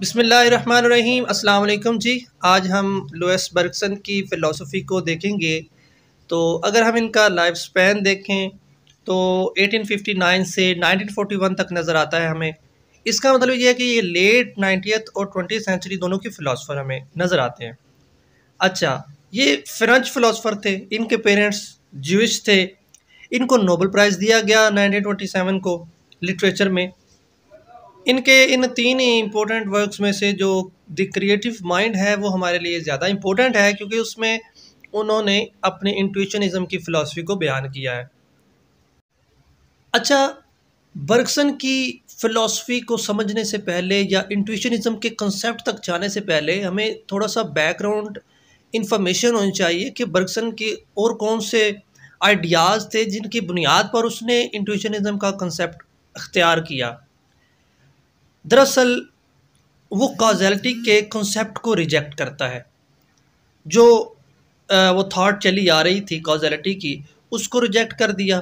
बसमिल जी आज हम Louis Bergson की फ़िलासफ़ी को देखेंगे तो अगर हम इनका लाइफ स्पैन देखें तो 1859 से 1941 तक नज़र आता है हमें इसका मतलब यह है कि ये लेट नाइन्टीथ और ट्वेंटी सेंचुरी दोनों के फ़िलासफ़र हमें नज़र आते हैं अच्छा ये फ्रेंच फ़िलासफ़र थे इनके पेरेंट्स जूश थे इनको नोबल प्राइज़ दिया गया सेवन को लिटरेचर में इनके इन तीन ही इम्पोर्टेंट वर्क्स में से जो द क्रिएटिव माइंड है वो हमारे लिए ज़्यादा इम्पोर्टेंट है क्योंकि उसमें उन्होंने अपने इंट्यूशनिज़म की फ़िलासफ़ी को बयान किया है अच्छा बर्गसन की फ़िलासफ़ी को समझने से पहले या इंट्यूशनिज़म के कंसेप्ट तक जाने से पहले हमें थोड़ा सा बैकग्राउंड इन्फॉर्मेशन होनी चाहिए कि बर्गसन के और कौन से आइडियाज़ थे जिनकी बुनियाद पर उसने इंट्यूशनिज़म का कंसेप्ट अख्तियार किया दरअसल वो कॉजलिटी के कॉन्सेप्ट को रिजेक्ट करता है जो वो थाट चली आ रही थी कॉजलिटी की उसको रिजेक्ट कर दिया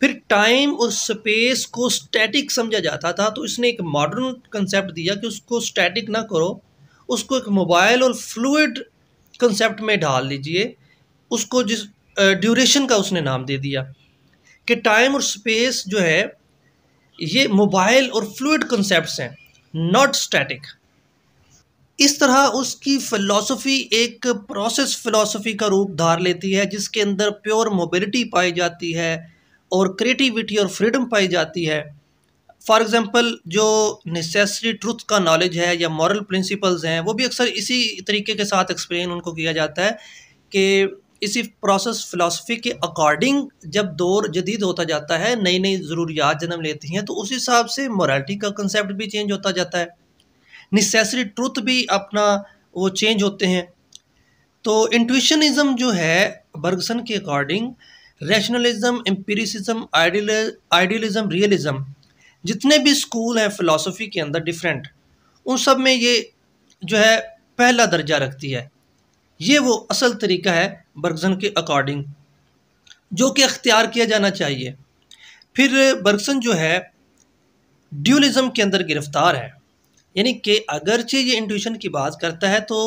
फिर टाइम और स्पेस को स्टैटिक समझा जाता था तो इसने एक मॉडर्न कंसेप्ट दिया कि उसको स्टैटिक ना करो उसको एक मोबाइल और फ्लूड कंसेप्ट में ढाल लीजिए उसको जिस ड्यूरेशन का उसने नाम दे दिया कि टाइम और स्पेस जो है ये मोबाइल और फ्लूड कंसेप्ट हैं नॉट स्टैटिक इस तरह उसकी फ़िलासफ़ी एक प्रोसेस फ़िलासफ़ी का रूप धार लेती है जिसके अंदर प्योर मोबिलिटी पाई जाती है और क्रिएटिविटी और फ्रीडम पाई जाती है फॉर एग्ज़ाम्पल जो नेसेसरी ट्रुथ का नॉलेज है या मॉरल प्रिंसिपल्स हैं वो भी अक्सर इसी तरीके के साथ एक्सप्लेन उनको किया जाता है कि इसी प्रोसेस फ़िलासफ़ी के अकॉर्डिंग जब दौर जदीद होता जाता है नई नई ज़रूरियात जन्म लेती हैं तो उस हिसाब से मोरालिटी का कंसेप्ट भी चेंज होता जाता है निसेसरी ट्रुथ भी अपना वो चेंज होते हैं तो इंट्यूशनिज़म जो है बर्गसन के according rationalism empiricism idealism realism जितने भी स्कूल हैं फ़िलासफ़ी के अंदर डिफरेंट उन सब में ये जो है पहला दर्जा रखती है ये वो असल तरीका है बर्गसन के अकॉर्डिंग जो कि अख्तियार किया जाना चाहिए फिर बर्गसन जो है ड्यूलिज़म के अंदर गिरफ़्तार है यानी कि अगरचे ये इंट्यूशन की बात करता है तो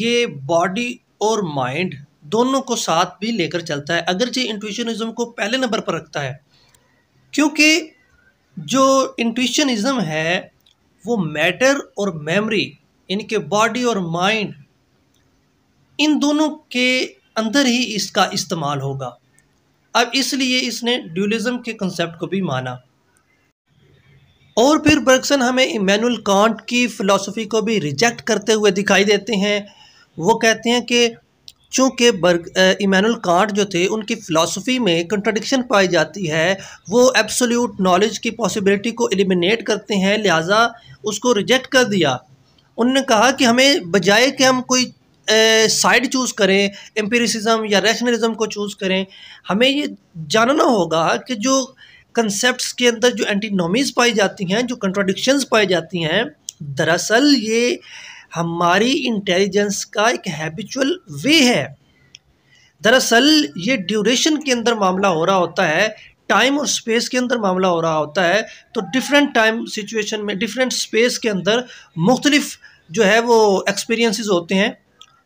ये बॉडी और माइंड दोनों को साथ भी लेकर चलता है अगरचे इंट्यूशनिज़म को पहले नंबर पर रखता है क्योंकि जो इंट्यूशनिज़म है वो मैटर और मेमोरी यानी कि बॉडी और माइंड इन दोनों के अंदर ही इसका इस्तेमाल होगा अब इसलिए इसने ड्यूलिज़म के कंसेप्ट को भी माना और फिर बर्गसन हमें इमैनुअल कांट की फ़िलासफ़ी को भी रिजेक्ट करते हुए दिखाई देते हैं वो कहते हैं कि चूँकि बर्ग इमैनुअल कांट जो थे उनकी फ़िलासफ़ी में कंट्रडिक्शन पाई जाती है वो एब्सोल्यूट नॉलेज की पॉसिबिलिटी को एलिमिनेट करते हैं लिहाजा उसको रिजेक्ट कर दिया उनने कहा कि हमें बजाय कि हम कोई साइड चूज़ करें एम्पेरिसिज्म या रैशनलिज्म को चूज़ करें हमें ये जानना होगा कि जो कंसेप्ट्स के अंदर जो एंटीनॉमीज़ पाई जाती हैं जो कंट्राडिक्शंस पाई जाती हैं दरअसल ये हमारी इंटेलिजेंस का एक हैबिचुअल वे है दरअसल ये ड्यूरेशन के अंदर मामला हो रहा होता है टाइम और स्पेस के अंदर मामला हो रहा होता है तो डिफरेंट टाइम सिचुएशन में डिफरेंट स्पेस के अंदर मुख्तलिफ जो है वो एक्सपीरियंसेस होते हैं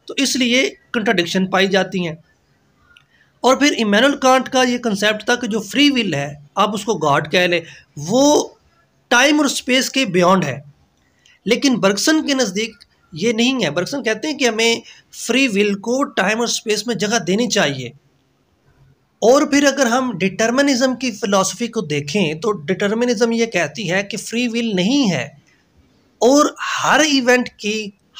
तो इसलिए कंट्राडिक्शन पाई जाती हैं और फिर इमैनुअल कांट का ये कंसेप्ट था कि जो फ्री विल है आप उसको गॉड कह लें वो टाइम और स्पेस के बियॉन्ड है लेकिन बर्गसन के नज़दीक ये नहीं है बर्गसन कहते हैं कि हमें फ्री विल को टाइम और स्पेस में जगह देनी चाहिए और फिर अगर हम डिटर्मनिज़म की फ़िलासफ़ी को देखें तो डिटर्मनिज़म ये कहती है कि फ्री विल नहीं है और हर इवेंट की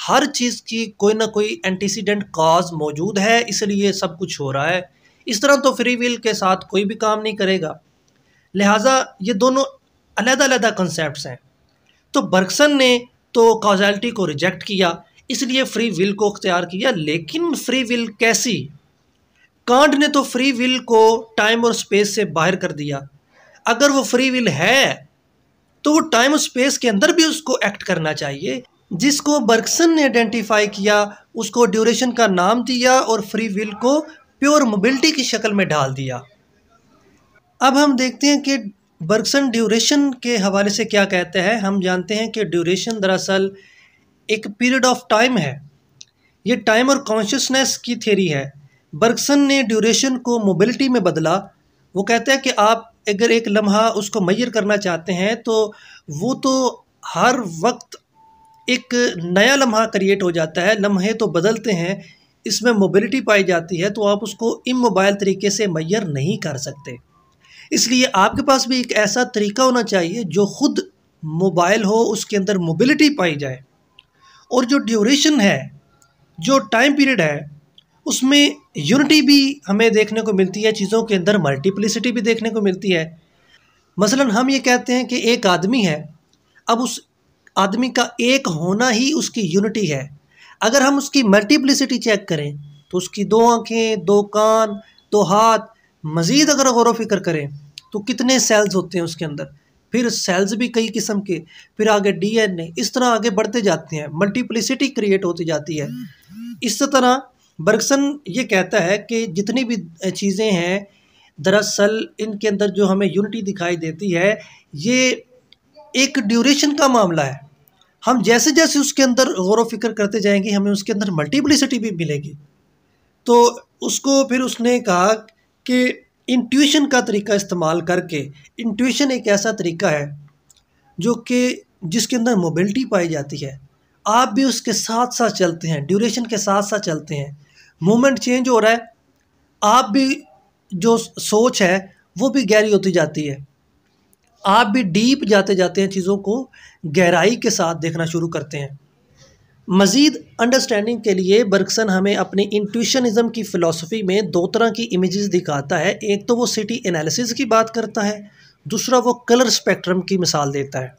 हर चीज़ की कोई ना कोई एंटीसीडेंट काज मौजूद है इसलिए सब कुछ हो रहा है इस तरह तो फ्री विल के साथ कोई भी काम नहीं करेगा लिहाजा ये दोनों अलग कंसेप्ट हैं तो बर्गसन ने तो कॉजैलिटी को रिजेक्ट किया इसलिए फ्री विल को अख्तियार किया लेकिन फ्री विल कैसी कांड ने तो फ्री विल को टाइम और स्पेस से बाहर कर दिया अगर वो फ्री विल है तो वो टाइम और स्पेस के अंदर भी उसको एक्ट करना चाहिए जिसको बर्गसन ने आइडेंटिफाई किया उसको ड्यूरेशन का नाम दिया और फ्री विल को प्योर मोबिलिटी की शक्ल में ढाल दिया अब हम देखते हैं कि बर्गसन ड्यूरेशन के हवाले से क्या कहते हैं हम जानते हैं कि ड्यूरेशन दरअसल एक पीरियड ऑफ टाइम है ये टाइम और कॉन्शियसनेस की थेरी है बर्गसन ने ड्यूरेशन को मोबिलिटी में बदला वो कहता है कि आप अगर एक लम्हा उसको मैयर करना चाहते हैं तो वो तो हर वक्त एक नया लम्हा क्रिएट हो जाता है लम्हे तो बदलते हैं इसमें मोबिलिटी पाई जाती है तो आप उसको इमोबाइल तरीके से मैयर नहीं कर सकते इसलिए आपके पास भी एक ऐसा तरीका होना चाहिए जो खुद मोबाइल हो उसके अंदर मोबिलिटी पाई जाए और जो ड्यूरेशन है जो टाइम पीरियड है उसमें यूनिटी भी हमें देखने को मिलती है चीज़ों के अंदर मल्टीप्लिसिटी भी देखने को मिलती है मसलन हम ये कहते हैं कि एक आदमी है अब उस आदमी का एक होना ही उसकी यूनिटी है अगर हम उसकी मल्टीप्लिसिटी चेक करें तो उसकी दो आँखें दो कान दो हाथ मज़ीद अगर गौर फिक्र करें तो कितने सेल्स होते हैं उसके अंदर फिर सेल्स भी कई किस्म के फिर आगे डीएनए इस तरह आगे बढ़ते जाते हैं मल्टीप्लिसिटी क्रिएट होती जाती है इस तरह बर्गसन ये कहता है कि जितनी भी चीज़ें हैं दरअसल इनके अंदर जो हमें यूनिटी दिखाई देती है ये एक ड्यूरेशन का मामला है हम जैसे जैसे उसके अंदर गौर फिक्र करते जाएंगे हमें उसके अंदर मल्टीप्लिसिटी भी मिलेगी तो उसको फिर उसने कहा कि इंट्यूशन का तरीका इस्तेमाल करके इंट्यूशन एक ऐसा तरीका है जो कि जिसके अंदर मोबिलिटी पाई जाती है आप भी उसके साथ साथ चलते हैं ड्यूरेशन के साथ साथ चलते हैं मोमेंट चेंज हो रहा है आप भी जो सोच है वो भी गहरी होती जाती है आप भी डीप जाते जाते हैं चीज़ों को गहराई के साथ देखना शुरू करते हैं मज़ीद अंडरस्टैंडिंग के लिए बर्गसन हमें अपने इंट्यूशनिज़म की फ़िलासफ़ी में दो तरह की इमेजेस दिखाता है एक तो वो सिटी एनालिसिस की बात करता है दूसरा वो कलर स्पेक्ट्रम की मिसाल देता है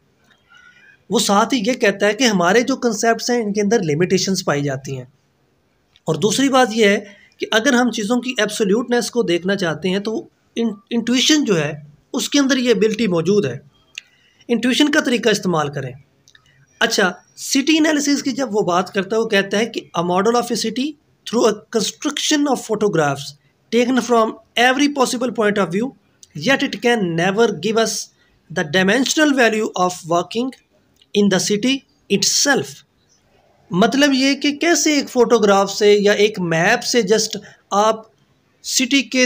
वो साथ ही ये कहता है कि हमारे जो कंसेप्ट हैं इनके अंदर लिमिटेशंस पाई जाती हैं और दूसरी बात यह है कि अगर हम चीज़ों की एब्सोल्यूटनेस को देखना चाहते हैं तो इंट्यूशन जो है उसके अंदर ये एबिलिटी मौजूद है इंट्यूशन का तरीका इस्तेमाल करें अच्छा सिटी एनालिसिस की जब वो बात करता है वो कहता है कि a model of a city through a construction of photographs taken from every possible point of view yet it can never give us the dimensional value of working in the city it's मतलब ये कि कैसे एक photograph से या एक map से just आप सिटी के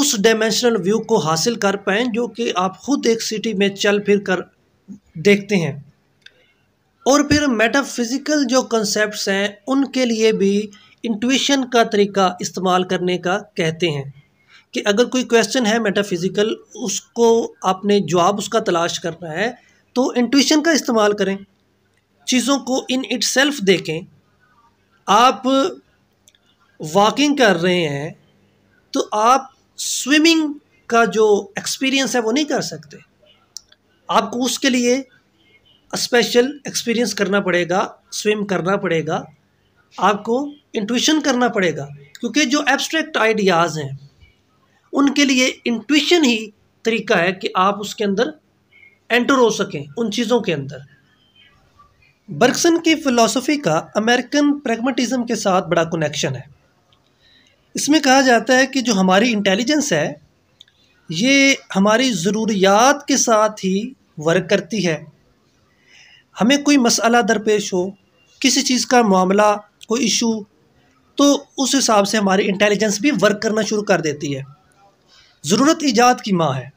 उस डायमेंशनल व्यू को हासिल कर पाएँ जो कि आप खुद एक सिटी में चल फिर कर देखते हैं और फिर मेटाफिज़िकल जो कॉन्सेप्ट्स हैं उनके लिए भी इंट्यूशन का तरीका इस्तेमाल करने का कहते हैं कि अगर कोई क्वेश्चन है मेटाफिज़िकल उसको आपने जवाब उसका तलाश करना है तो इंट्यूशन का इस्तेमाल करें चीज़ों को इन इट सेल्फ देखें आप वॉकिंग कर रहे हैं तो आप स्विमिंग का जो एक्सपीरियंस है वो नहीं कर सकते आपको उसके लिए स्पेशल एक्सपीरियंस करना पड़ेगा स्विम करना पड़ेगा आपको इंट्यूशन करना पड़ेगा क्योंकि जो एब्स्ट्रैक्ट आइडियाज़ हैं उनके लिए इंट्यूशन ही तरीका है कि आप उसके अंदर एंटर हो सकें उन चीज़ों के अंदर बर्गसन की फ़िलासफ़ी का अमेरिकन प्रेगमेटिज़म के साथ बड़ा कनेक्शन है इसमें कहा जाता है कि जो हमारी इंटेलिजेंस है ये हमारी ज़रूरियात के साथ ही वर्क करती है हमें कोई मसला दरपेश हो किसी चीज़ का मामला कोई इशू तो उस हिसाब से हमारी इंटेलिजेंस भी वर्क करना शुरू कर देती है ज़रूरत ईजाद की माँ है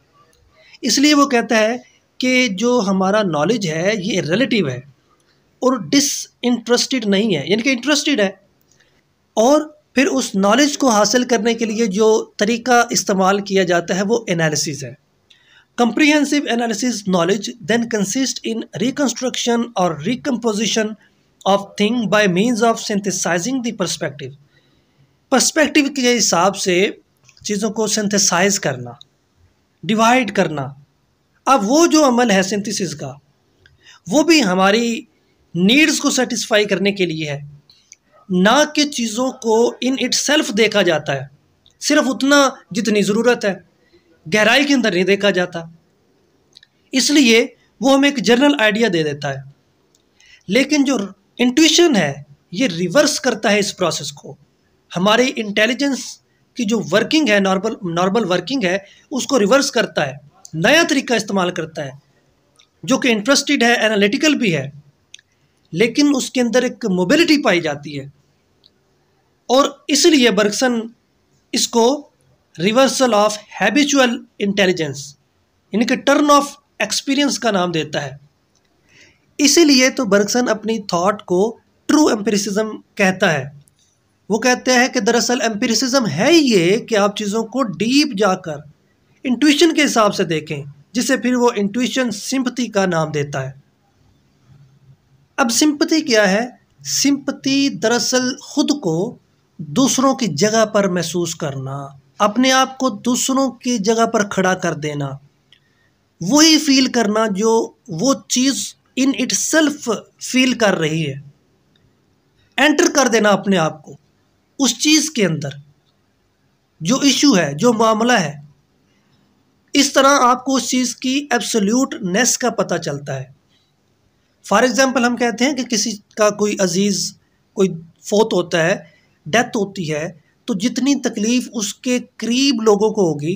इसलिए वो कहता है कि जो हमारा नॉलेज है ये रिलेटिव है और डिसइंटरेस्टेड नहीं है यानी कि इंटरेस्टेड है और फिर उस नॉलेज को हासिल करने के लिए जो तरीका इस्तेमाल किया जाता है वो एनालिसिस है comprehensive analysis knowledge then consist in reconstruction और recomposition of thing by means of synthesising perspective perspective के हिसाब से चीज़ों को सिंथेसाइज करना डिवाइड करना अब वो जो अमल है सिंथेसिस का वो भी हमारी नीड्स को सेटिस्फाई करने के लिए है ना के चीज़ों को इन इट सेल्फ देखा जाता है सिर्फ उतना जितनी ज़रूरत है गहराई के अंदर नहीं देखा जाता इसलिए वो हमें एक जनरल आइडिया दे देता है लेकिन जो इंट्यूशन है ये रिवर्स करता है इस प्रोसेस को हमारे इंटेलिजेंस की जो वर्किंग है नॉर्मल नॉर्मल वर्किंग है उसको रिवर्स करता है नया तरीका इस्तेमाल करता है जो कि इंटरेस्टेड है एनालिटिकल भी है लेकिन उसके अंदर एक मोबिलिटी पाई जाती है और इसलिए बर्गसन इसको रिवर्सल ऑफ हैबिचुअल इंटेलिजेंस यानी कि टर्न ऑफ एक्सपीरियंस का नाम देता है इसीलिए तो बर्गसन अपनी थॉट को ट्रू एम्पेरिसिज्म कहता है वो कहते हैं कि दरअसल एम्पेरिसिज्म है ये कि आप चीज़ों को डीप जाकर इंट्यूशन के हिसाब से देखें जिसे फिर वो इंट्यूशन सिंपति का नाम देता है अब सिंपति क्या है सिंपति दरअसल ख़ुद को दूसरों की जगह पर महसूस करना अपने आप को दूसरों की जगह पर खड़ा कर देना वही फील करना जो वो चीज़ इन इट सेल्फ फील कर रही है एंटर कर देना अपने आप को उस चीज़ के अंदर जो इशू है जो मामला है इस तरह आपको उस चीज़ की एब्सोल्यूटनेस का पता चलता है फॉर एग्ज़ाम्पल हम कहते हैं कि किसी का कोई अजीज़ कोई फोत होता है डेथ होती है तो जितनी तकलीफ़ उसके करीब लोगों को होगी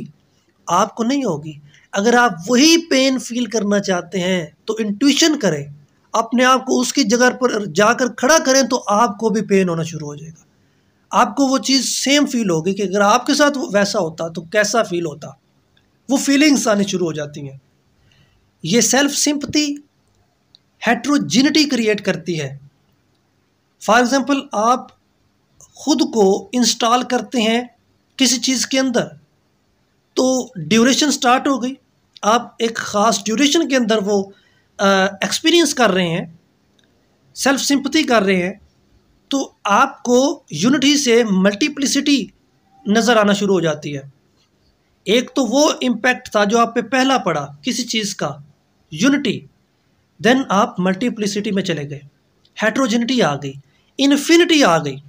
आपको नहीं होगी अगर आप वही पेन फील करना चाहते हैं तो इंट्यूशन करें अपने आप को उसकी जगह पर जाकर खड़ा करें तो आपको भी पेन होना शुरू हो जाएगा आपको वो चीज़ सेम फील होगी कि अगर आपके साथ वैसा होता तो कैसा फील होता वो फीलिंग्स आनी शुरू हो जाती हैं ये सेल्फ सिंपथी हेट्रोजिनिटी क्रिएट करती है फॉर एग्ज़ाम्पल आप ख़ुद को इंस्टॉल करते हैं किसी चीज़ के अंदर तो ड्यूरेशन स्टार्ट हो गई आप एक ख़ास ड्यूरेशन के अंदर वो एक्सपीरियंस कर रहे हैं सेल्फ सिंपथी कर रहे हैं तो आपको यूनिटी से मल्टीप्लिसिटी नज़र आना शुरू हो जाती है एक तो वो इम्पैक्ट था जो आप पे पहला पड़ा किसी चीज़ का यूनिटी देन आप मल्टीप्लिसिटी में चले गए हेट्रोजिनिटी आ गई इन्फिनिटी आ गई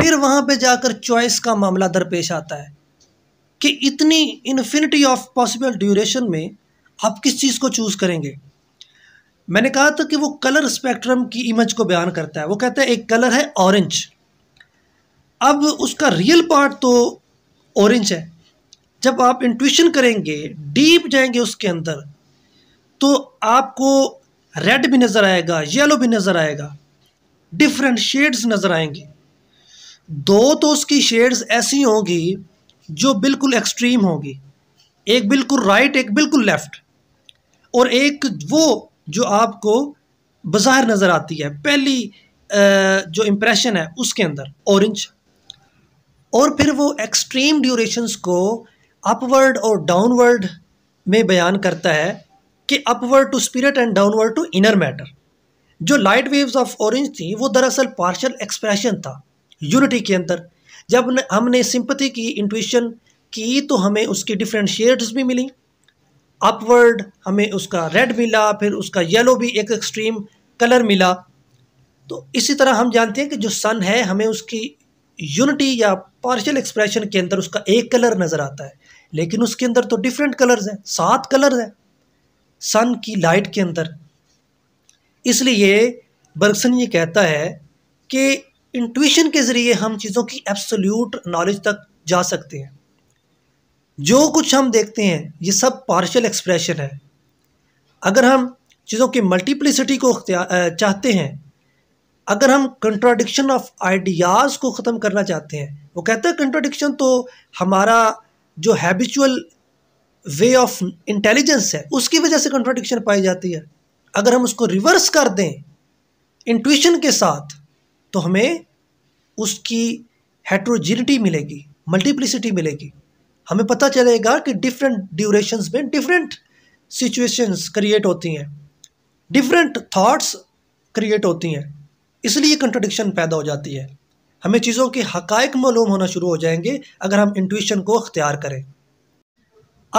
फिर वहाँ पे जाकर चॉइस का मामला दरपेश आता है कि इतनी इन्फिनिटी ऑफ पॉसिबल ड्यूरेशन में आप किस चीज़ को चूज़ करेंगे मैंने कहा था कि वो कलर स्पेक्ट्रम की इमेज को बयान करता है वो कहता है एक कलर है ऑरेंज अब उसका रियल पार्ट तो ऑरेंज है जब आप इंट्यूशन करेंगे डीप जाएंगे उसके अंदर तो आपको रेड भी नज़र आएगा येलो भी नज़र आएगा डिफरेंट शेड्स नज़र आएंगे दो तो उसकी शेड्स ऐसी होंगी जो बिल्कुल एक्सट्रीम होगी एक बिल्कुल राइट एक बिल्कुल लेफ़्ट और एक वो जो आपको बाज़ार नज़र आती है पहली जो इम्प्रेशन है उसके अंदर ऑरेंज और फिर वो एक्सट्रीम ड्यूरेशंस को अपवर्ड और डाउनवर्ड में बयान करता है कि upward to spirit and downward to inner matter जो लाइट वेव्स ऑफ ऑरेंज थी वो दरअसल पार्शल एक्सप्रेशन था यूनिटी के अंदर जब न, हमने सिंपथी की इंट्यूशन की तो हमें उसकी डिफरेंट शेड्स भी मिली अपवर्ड हमें उसका रेड मिला फिर उसका येलो भी एक एक्सट्रीम कलर मिला तो इसी तरह हम जानते हैं कि जो सन है हमें उसकी यूनिटी या पार्शियल एक्सप्रेशन के अंदर उसका एक कलर नज़र आता है लेकिन उसके अंदर तो डिफरेंट कलर्स हैं सात कलर्स हैं सन की लाइट के अंदर इसलिए बर्गसन ये कहता है कि इंट्यूशन के ज़रिए हम चीज़ों की एब्सोल्यूट नॉलेज तक जा सकते हैं जो कुछ हम देखते हैं ये सब पार्शल एक्सप्रेशन है अगर हम चीज़ों की मल्टीप्लिसिटी को चाहते हैं अगर हम कंट्राडिक्शन ऑफ आइडियाज़ को ख़त्म करना चाहते हैं वो कहता है कंट्राडिक्शन तो हमारा जो हैबिचुअल वे ऑफ इंटेलिजेंस है उसकी वजह से कंट्राडिक्शन पाई जाती है अगर हम उसको रिवर्स कर दें इंट्यूशन के साथ तो हमें उसकी हेट्रोजिनिटी मिलेगी मल्टीप्लिसिटी मिलेगी हमें पता चलेगा कि डिफरेंट ड्यूरेशंस में डिफरेंट सिचुएशंस क्रिएट होती हैं डिफरेंट थॉट्स क्रिएट होती हैं इसलिए कंट्रोडिक्शन पैदा हो जाती है हमें चीज़ों के हकायक मालूम होना शुरू हो जाएंगे अगर हम इंट्यूशन को अख्तियार करें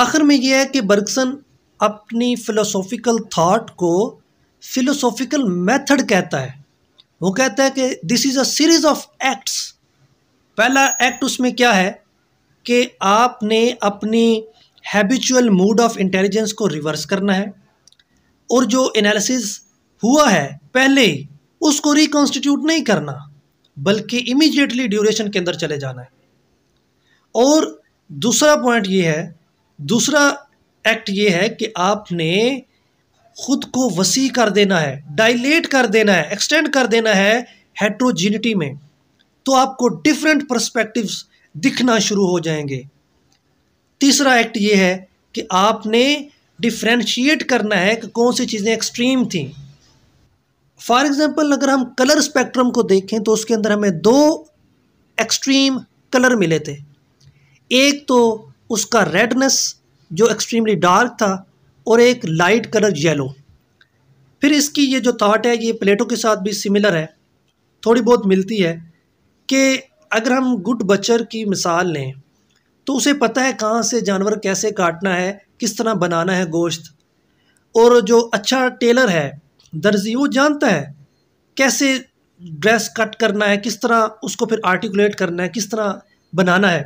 आखिर में यह है कि बर्गसन अपनी फ़िलोसोफ़िकल थाट को फ़िलोसोफ़िकल मेथड कहता है वो कहता है कि this is a series of acts पहला एक्ट उसमें क्या है कि आपने अपनी हैबिचुअल मूड ऑफ इंटेलिजेंस को रिवर्स करना है और जो एनालिसिस हुआ है पहले उसको रिकॉन्स्टिट्यूट नहीं करना बल्कि इमीजिएटली ड्यूरेशन के अंदर चले जाना है और दूसरा पॉइंट ये है दूसरा एक्ट ये है कि आपने खुद को वसी कर देना है डायलेट कर देना है एक्सटेंड कर देना है हेट्रोजिनिटी में तो आपको डिफरेंट परस्पेक्टिव दिखना शुरू हो जाएंगे तीसरा एक्ट ये है कि आपने डिफ्रेंशिएट करना है कि कौन सी चीज़ें एक्सट्रीम थी फॉर एग्ज़ाम्पल अगर हम कलर स्पेक्ट्रम को देखें तो उसके अंदर हमें दो एक्सट्रीम कलर मिले थे एक तो उसका रेडनेस जो एक्सट्रीमली डार्क था और एक लाइट कलर येलो फिर इसकी ये जो थाट है ये प्लेटों के साथ भी सिमिलर है थोड़ी बहुत मिलती है कि अगर हम गुड बचर की मिसाल लें तो उसे पता है कहाँ से जानवर कैसे काटना है किस तरह बनाना है गोश्त और जो अच्छा टेलर है दर्जी वो जानता है कैसे ड्रेस कट करना है किस तरह उसको फिर आर्टिकुलेट करना है किस तरह बनाना है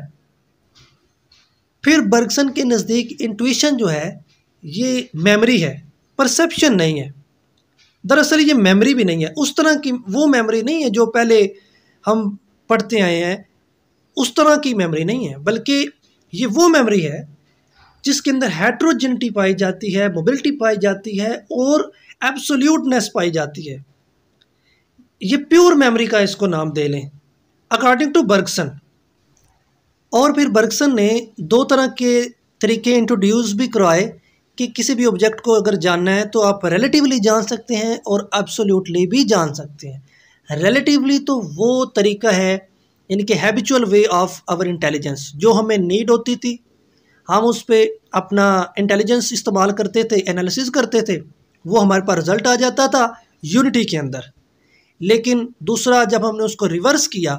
फिर बर्गसन के नज़दीक इंट्यूशन जो है ये मेमोरी है परसेप्शन नहीं है दरअसल ये मेमोरी भी नहीं है उस तरह की वो मेमोरी नहीं है जो पहले हम पढ़ते आए हैं उस तरह की मेमोरी नहीं है बल्कि ये वो मेमोरी है जिसके अंदर हेट्रोजेनिटी पाई जाती है मोबिलिटी पाई जाती है और एब्सोल्यूटनेस पाई जाती है ये प्योर मेमोरी का इसको नाम दे लें अकॉर्डिंग टू बर्गसन और फिर बर्गसन ने दो तरह के तरीके इंट्रोड्यूस भी करवाए कि किसी भी ऑब्जेक्ट को अगर जानना है तो आप रिलेटिवली जान सकते हैं और एब्सोल्युटली भी जान सकते हैं रिलेटिवली तो वो तरीका है यानी कि habitual way of our intelligence जो हमें नीड होती थी हम उस पर अपना इंटेलिजेंस इस्तेमाल करते थे एनालिसिस करते थे वो हमारे पास रिजल्ट आ जाता था यूनिटी के अंदर लेकिन दूसरा जब हमने उसको रिवर्स किया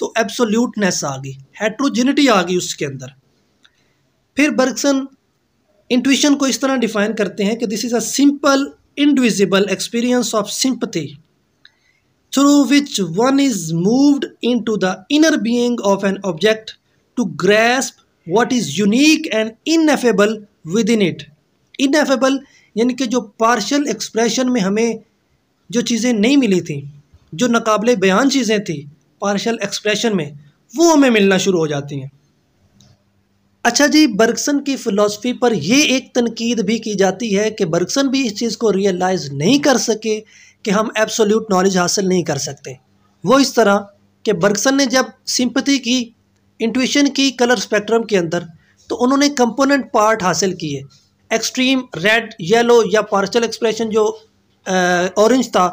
तो एब्सोल्यूटनेस आ गई हेट्रोजिनिटी आ गई उसके अंदर फिर बर्गसन इंटन को इस तरह डिफाइन करते हैं कि this is a simple indivisible experience of sympathy through which one is moved into the inner being of an object to grasp what is unique and ineffable within it ineffable यानी कि जो partial expression में हमें जो चीज़ें नहीं मिली थी जो नाकबले बयान चीज़ें थी पार्शल एक्सप्रेशन में वो हमें मिलना शुरू हो जाती हैं अच्छा जी बर्गसन की फ़िलासफ़ी पर यह एक तनकीद भी की जाती है कि बर्गसन भी इस चीज़ को रियलाइज़ नहीं कर सके कि हम एब्सोल्यूट नॉलेज हासिल नहीं कर सकते वो इस तरह कि बर्गसन ने जब सिंपथी की इंट्यूशन की कलर स्पेक्ट्रम के अंदर तो उन्होंने कंपोनेंट पार्ट हासिल किए एक्सट्रीम रेड येलो या पार्शल एक्सप्रेशन जो ऑरेंज था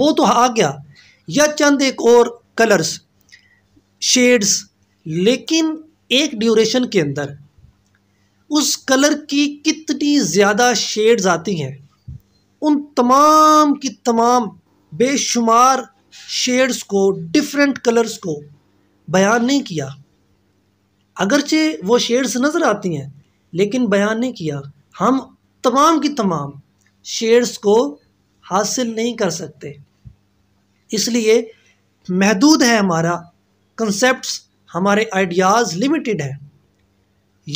वो तो आ गया या चंद एक और कलर्स शेड्स लेकिन एक ड्यूरेशन के अंदर उस कलर की कितनी ज़्यादा शेड्स आती हैं उन तमाम की तमाम बेशुमार शेड्स को डिफरेंट कलर्स को बयान नहीं किया अगरचे वो शेड्स नज़र आती हैं लेकिन बयान नहीं किया हम तमाम की तमाम शेड्स को हासिल नहीं कर सकते इसलिए महदूद है हमारा कंसेप्ट हमारे आइडियाज़ लिमिटेड हैं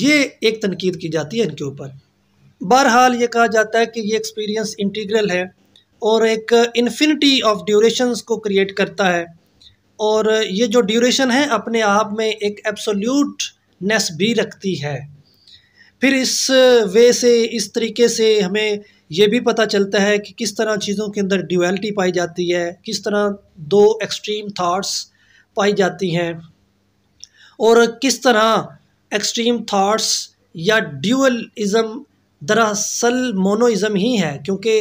ये एक तनकीद की जाती है इनके ऊपर बहरहाल ये कहा जाता है कि ये एक्सपीरियंस इंटीग्रल है और एक इन्फिनिटी ऑफ ड्यूरेशंस को क्रिएट करता है और ये जो ड्यूरेशन है अपने आप में एक एब्सोल्यूटनेस भी रखती है फिर इस वे से इस तरीके से हमें ये भी पता चलता है कि किस तरह चीज़ों के अंदर ड्यूअलिटी पाई जाती है किस तरह दो एक्सट्रीम थाट्स पाई जाती हैं और किस तरह एक्सट्रीम थाट्स या ड्यूअलिज़म दरअसल मोनोइज़म ही है क्योंकि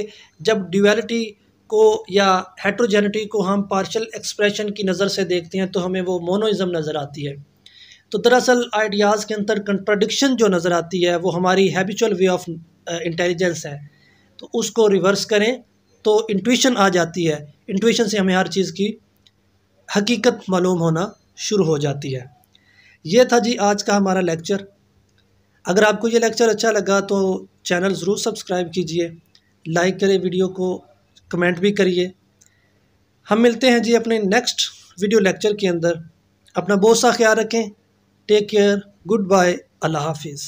जब ड्यूअलिटी को या हेट्रोजेनिटी को हम पार्शल एक्सप्रेशन की नज़र से देखते हैं तो हमें वो मोनोइज़म नज़र आती है तो दरअसल आइडियाज़ के अंदर कंट्राडिक्शन जो नज़र आती है वो हमारी हैबिचुअल वे ऑफ इंटेलिजेंस है तो उसको रिवर्स करें तो इंट्यूशन आ जाती है इंट्यूशन से हमें हर चीज़ की हकीकत मालूम होना शुरू हो जाती है ये था जी आज का हमारा लेक्चर अगर आपको ये लेक्चर अच्छा लगा तो चैनल ज़रूर सब्सक्राइब कीजिए लाइक करें वीडियो को कमेंट भी करिए हम मिलते हैं जी अपने नेक्स्ट वीडियो लेक्चर के अंदर अपना बहुत सा ख्याल रखें टेक केयर गुड बाय अल्लाह हाफिज़